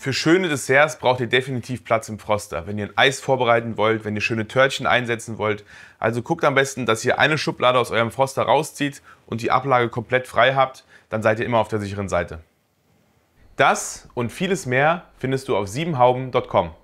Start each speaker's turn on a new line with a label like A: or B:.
A: Für schöne Desserts braucht ihr definitiv Platz im Froster, wenn ihr ein Eis vorbereiten wollt, wenn ihr schöne Törtchen einsetzen wollt. Also guckt am besten, dass ihr eine Schublade aus eurem Froster rauszieht und die Ablage komplett frei habt, dann seid ihr immer auf der sicheren Seite. Das und vieles mehr findest du auf siebenhauben.com.